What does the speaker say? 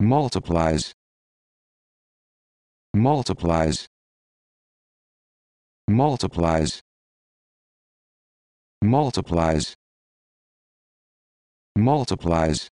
multiplies multiplies multiplies multiplies multiplies